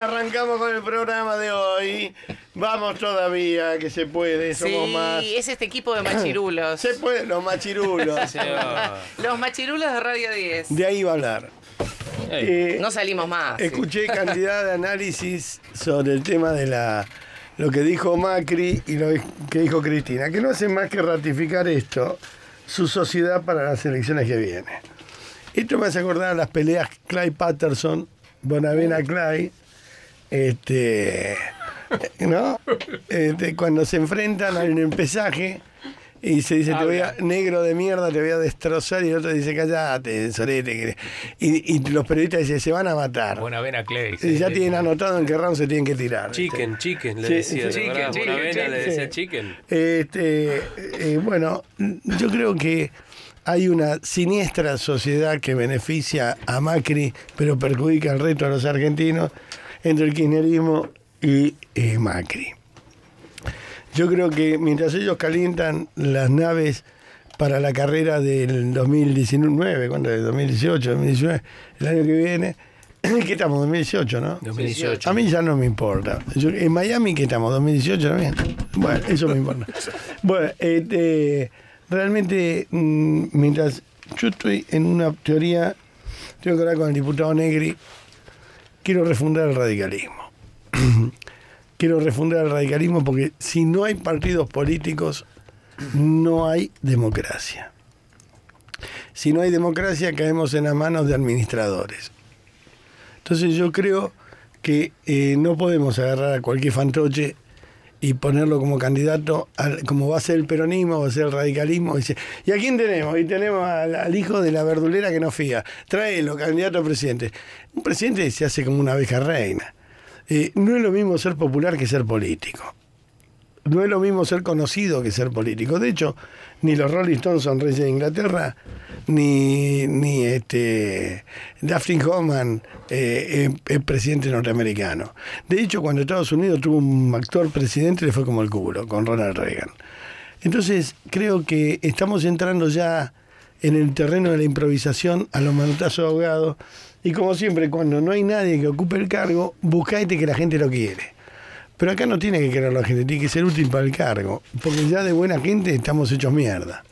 Arrancamos con el programa de hoy. Vamos todavía, que se puede, somos sí, es este equipo de machirulos. se puede, los machirulos. los machirulos de Radio 10. De ahí va a hablar. Eh, no salimos más. Escuché cantidad de análisis sobre el tema de la lo que dijo Macri y lo que dijo Cristina, que no hacen más que ratificar esto, su sociedad para las elecciones que vienen. Esto me hace acordar las peleas Clay Patterson, Bonavena Clay este, ¿no? Este, cuando se enfrentan un empezaje y se dice, te voy a, ah, negro de mierda, te voy a destrozar, y el otro dice, callate, solete. Y, y los periodistas dicen, se van a matar. Vena Clay. ya tienen anotado en qué round se tienen que tirar. Chicken, chicken, le decía. Chicken, chicken, Este, eh, bueno, yo creo que hay una siniestra sociedad que beneficia a Macri, pero perjudica al reto a los argentinos entre el kirchnerismo y eh, Macri. Yo creo que mientras ellos calientan las naves para la carrera del 2019, ¿cuándo es? 2018, 2019, el año que viene, ¿Qué estamos? 2018, ¿no? 2018. A mí ya no me importa. en Miami, ¿qué estamos? 2018 también. Bueno, eso me importa. Bueno, este, realmente, mm, mientras yo estoy en una teoría, tengo que hablar con el diputado Negri quiero refundar el radicalismo. quiero refundar el radicalismo porque si no hay partidos políticos, no hay democracia. Si no hay democracia, caemos en las manos de administradores. Entonces yo creo que eh, no podemos agarrar a cualquier fantoche y ponerlo como candidato, como va a ser el peronismo, va a ser el radicalismo. Dice, ¿y a quién tenemos? Y tenemos al, hijo de la verdulera que no fía. Tráelo, candidato a presidente. Un presidente se hace como una abeja reina. no es lo mismo ser popular que ser político. No es lo mismo ser conocido que ser político. De hecho, ni los Rolling Stones son reyes de Inglaterra, ni, ni este, Daphne Hoffman eh, es, presidente norteamericano. De hecho, cuando Estados Unidos tuvo un actor presidente, le fue como el culo, con Ronald Reagan. Entonces, creo que estamos entrando ya en el terreno de la improvisación a los manotazos ahogados. Y como siempre, cuando no hay nadie que ocupe el cargo, buscáis este que la gente lo quiere. Pero acá no tiene que querer la gente, tiene que ser útil para el cargo. Porque ya de buena gente estamos hechos mierda.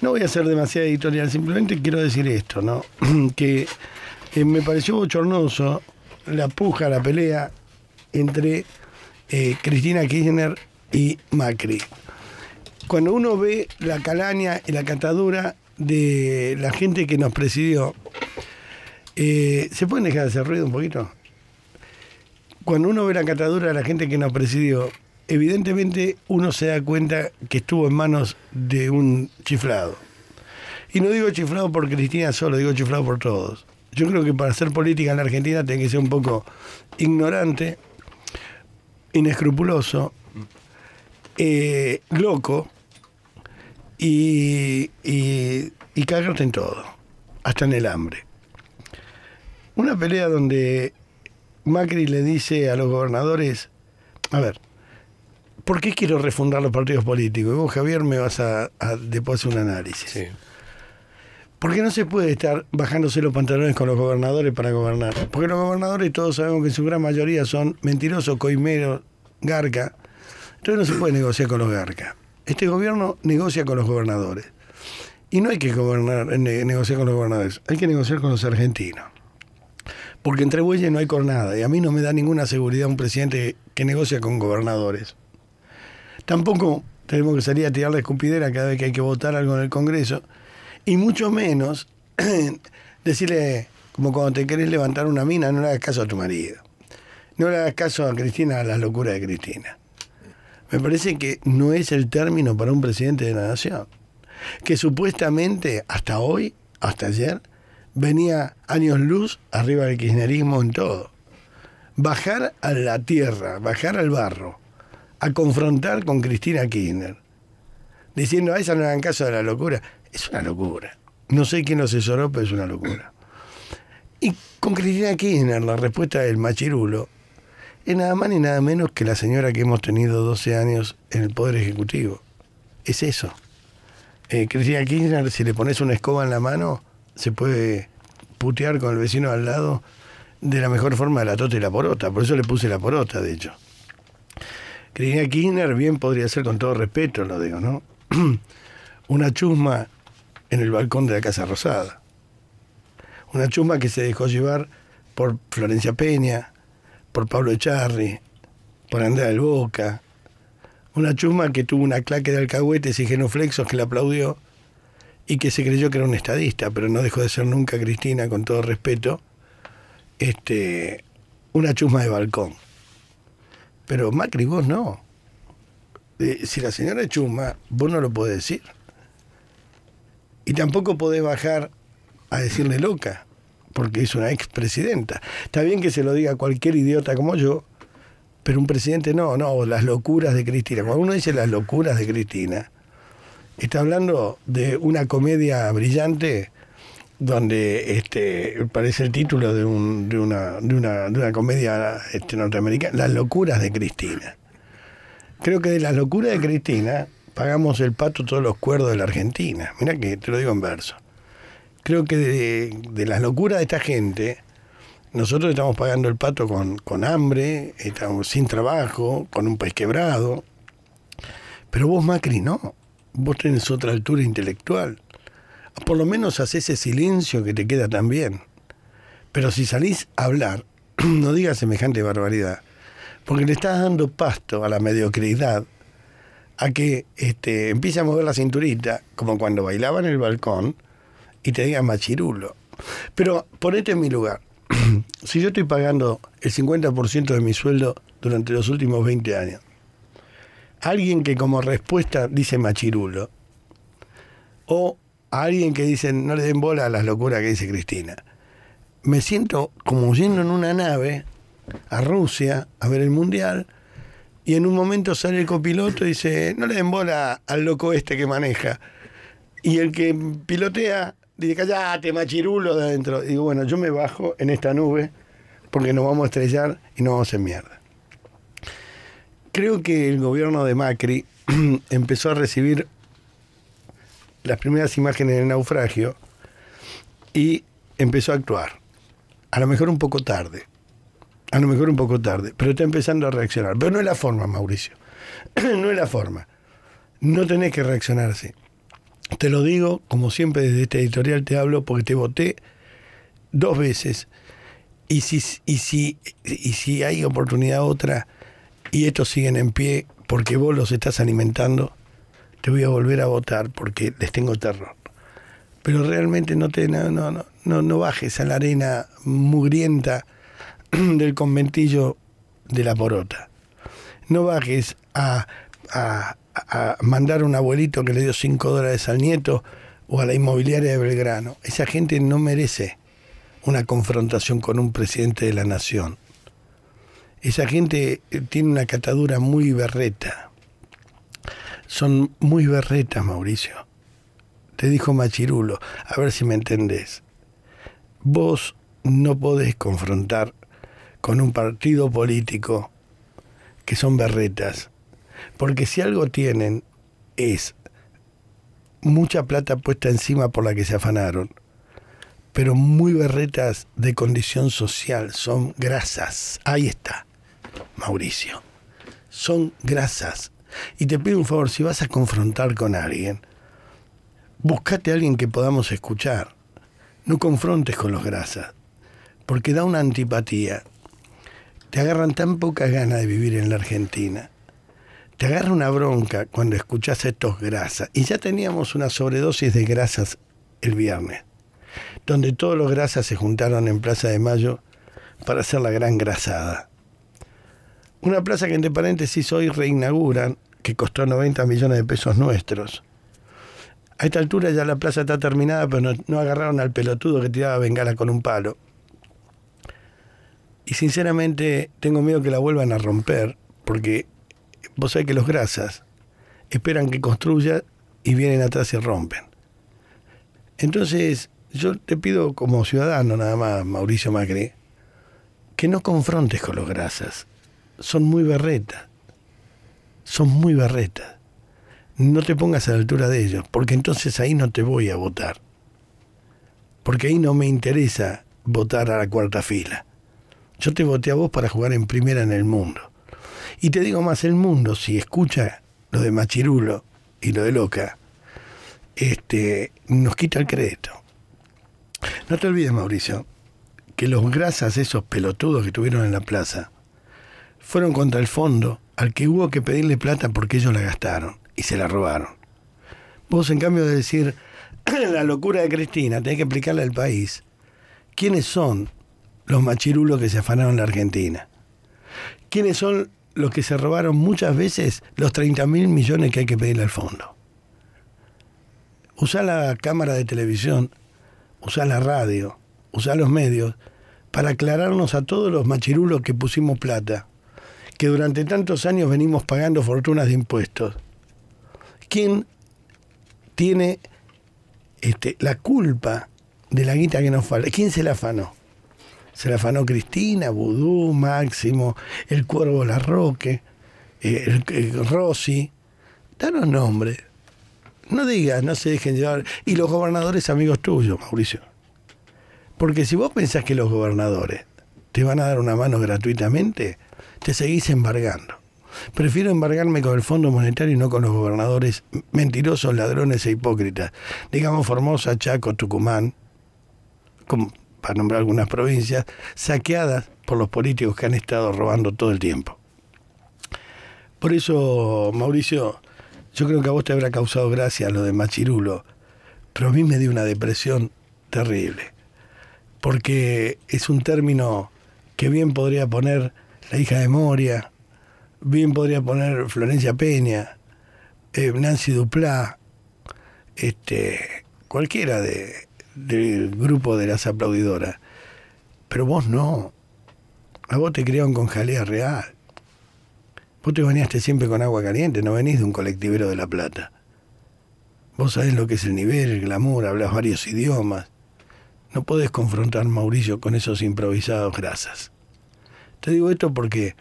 No voy a hacer demasiado editorial, simplemente quiero decir esto, ¿no? que me pareció bochornoso la puja, la pelea entre eh, Cristina Kirchner y Macri. Cuando uno ve la calaña y la catadura de la gente que nos presidió, eh, ¿se pueden dejar de hacer ruido un poquito? cuando uno ve la catadura de la gente que nos presidió, evidentemente uno se da cuenta que estuvo en manos de un chiflado. Y no digo chiflado por Cristina solo, digo chiflado por todos. Yo creo que para hacer política en la Argentina tiene que ser un poco ignorante, inescrupuloso, eh, loco y, y, y en todo, hasta en el hambre. Una pelea donde Macri le dice a los gobernadores, a ver, ¿por qué quiero refundar los partidos políticos? Y vos, Javier, me vas a, después después un análisis. Porque no se puede estar bajándose los pantalones con los gobernadores para gobernar. Porque los gobernadores todos sabemos que en su gran mayoría son mentirosos, coimeros, garca. Entonces no se puede negociar con los garcas. Este gobierno negocia con los gobernadores. Y no hay que gobernar, negociar con los gobernadores, hay que negociar con los argentinos porque entre bueyes no hay cornada y a mí no me da ninguna seguridad un presidente que negocia con gobernadores. Tampoco tenemos que salir a tirar la escupidera cada vez que hay que votar algo en el Congreso y mucho menos decirle, como cuando te querés levantar una mina, no le hagas caso a tu marido. No le hagas caso a Cristina, a las locuras de Cristina. Me parece que no es el término para un presidente de la nación. Que supuestamente, hasta hoy, hasta ayer, venía años luz arriba del kirchnerismo en todo. Bajar a la tierra, bajar al barro, a confrontar con Cristina Kirchner, diciendo a esa no hagan caso de la locura. Es una locura. No sé quién lo asesoró, pero es una locura. Y con Cristina Kirchner, la respuesta del machirulo es nada más ni nada menos que la señora que hemos tenido 12 años en el Poder Ejecutivo. Es eso. Eh, Cristina Kirchner, si le pones una escoba en la mano, se puede putear con el vecino al lado de la mejor forma de la tota y la porota. Por eso le puse la porota, de hecho. Cristina Kirchner bien podría ser, con todo respeto lo digo, ¿no? Una chusma en el balcón de la Casa Rosada. Una chusma que se dejó llevar por Florencia Peña, por Pablo Echarri, por Andrea del Boca. Una chusma que tuvo una claque de alcahuetes y genuflexos que le aplaudió y que se creyó que era un estadista, pero no dejó de ser nunca Cristina, con todo respeto, este, una chusma de balcón. Pero Macri, vos no. Eh, si la señora es chusma, vos no lo podés decir. Y tampoco podés bajar a decirle loca, porque es una expresidenta. Está bien que se lo diga cualquier idiota como yo, pero un presidente no, no, las locuras de Cristina. Cuando uno dice las locuras de Cristina, Está hablando de una comedia brillante donde este, parece el título de, de, una, comedia este, norteamericana, Las locuras de Cristina. Creo que de las locuras de Cristina pagamos el pato todos los cuerdos de la Argentina. Mira que te lo digo en verso. Creo que de, de las locuras de esta gente, nosotros estamos pagando el pato con, con hambre, estamos sin trabajo, con un país quebrado. Pero vos, Macri, no vos tenés otra altura intelectual. Por lo menos haces ese silencio que te queda tan bien. Pero si salís a hablar, no digas semejante barbaridad, porque le estás dando pasto a la mediocridad, a que este, empiece a mover la cinturita, como cuando bailaba en el balcón, y te diga machirulo. Pero ponete en mi lugar. si yo estoy pagando el 50% de mi sueldo durante los últimos 20 años, alguien que como respuesta dice machirulo, o a alguien que dice no le den bola a las locuras que dice Cristina. Me siento como yendo en una nave a Rusia a ver el mundial y en un momento sale el copiloto y dice no le den bola al loco este que maneja. Y el que pilotea dice callate machirulo de adentro. Y digo bueno, yo me bajo en esta nube porque nos vamos a estrellar y nos vamos en mierda creo que el gobierno de Macri empezó a recibir las primeras imágenes del naufragio y empezó a actuar. A lo mejor un poco tarde. A lo mejor un poco tarde, pero está empezando a reaccionar. Pero no es la forma, Mauricio. no es la forma. No tenés que reaccionar así. Te lo digo, como siempre desde este editorial te hablo, porque te voté dos veces. Y si, y si, y si hay oportunidad otra, y estos siguen en pie porque vos los estás alimentando, te voy a volver a votar porque les tengo terror. Pero realmente no te no, no, no, bajes a la arena mugrienta del conventillo de la porota. No bajes a, mandar a un abuelito que le dio cinco dólares al nieto o a la inmobiliaria de Belgrano. Esa gente no merece una confrontación con un presidente de la nación. Esa gente eh, tiene una catadura muy berreta. Son muy berretas, Mauricio. Te dijo Machirulo, a ver si me entendés. Vos no podés confrontar con un partido político que son berretas. Porque si algo tienen es mucha plata puesta encima por la que se afanaron, pero muy berretas de condición social, son grasas. Ahí está. Mauricio. Son grasas. Y te pido un favor, si vas a confrontar con alguien, buscate a alguien que podamos escuchar. No confrontes con los grasas, porque da una antipatía. Te agarran tan pocas ganas de vivir en la Argentina. Te agarra una bronca cuando escuchas estos grasas. Y ya teníamos una sobredosis de grasas el viernes, donde todos los grasas se juntaron en Plaza de Mayo para hacer la gran grasada. Una plaza que entre paréntesis hoy reinauguran, que costó 90 millones de pesos nuestros. A esta altura ya la plaza está terminada, pero no, agarraron al pelotudo que tiraba bengala con un palo. Y sinceramente tengo miedo que la vuelvan a romper, porque vos sabés que los grasas esperan que construya y vienen atrás y rompen. Entonces, yo te pido como ciudadano nada más, Mauricio Macri, que no confrontes con los grasas son muy berretas. Son muy berretas. No te pongas a la altura de ellos, porque entonces ahí no te voy a votar. Porque ahí no me interesa votar a la cuarta fila. Yo te voté a vos para jugar en primera en el mundo. Y te digo más, el mundo, si escucha lo de Machirulo y lo de Loca, este, nos quita el crédito. No te olvides, Mauricio, que los grasas, esos pelotudos que tuvieron en la plaza, fueron contra el fondo, al que hubo que pedirle plata porque ellos la gastaron y se la robaron. Vos, en cambio de decir la locura de Cristina, tenés que explicarle al país quiénes son los machirulos que se afanaron en la Argentina. ¿Quiénes son los que se robaron muchas veces los 30 mil millones que hay que pedirle al fondo? Usá la cámara de televisión, usá la radio, usá los medios para aclararnos a todos los machirulos que pusimos plata que durante tantos años venimos pagando fortunas de impuestos. ¿Quién tiene este, la culpa de la guita que nos falta? ¿Quién se la afanó? Se la afanó Cristina, Vudú, Máximo, el Cuervo Larroque, Roque, eh, el Rossi. Danos nombres. No digas, no se dejen llevar. Y los gobernadores amigos tuyos, Mauricio. Porque si vos pensás que los gobernadores te van a dar una mano gratuitamente, te seguís embargando. Prefiero embargarme con el Fondo Monetario y no con los gobernadores mentirosos, ladrones e hipócritas. Digamos Formosa, Chaco, Tucumán, como para nombrar algunas provincias, saqueadas por los políticos que han estado robando todo el tiempo. Por eso, Mauricio, yo creo que a vos te habrá causado gracia lo de Machirulo, pero a mí me dio una depresión terrible, porque es un término que bien podría poner la hija de Moria, bien podría poner Florencia Peña, eh, Nancy Duplá, este, cualquiera de, del grupo de las aplaudidoras. Pero vos no. A vos te criaron con jalea real. Vos te bañaste siempre con agua caliente, no venís de un colectivero de La Plata. Vos sabés lo que es el nivel, el glamour, hablas varios idiomas. No podés confrontar Mauricio con esos improvisados grasas. Te digo esto porque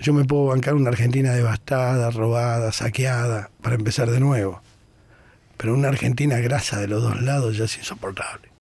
yo me puedo bancar una Argentina devastada, robada, saqueada, para empezar de nuevo. Pero una Argentina grasa de los dos lados ya es insoportable.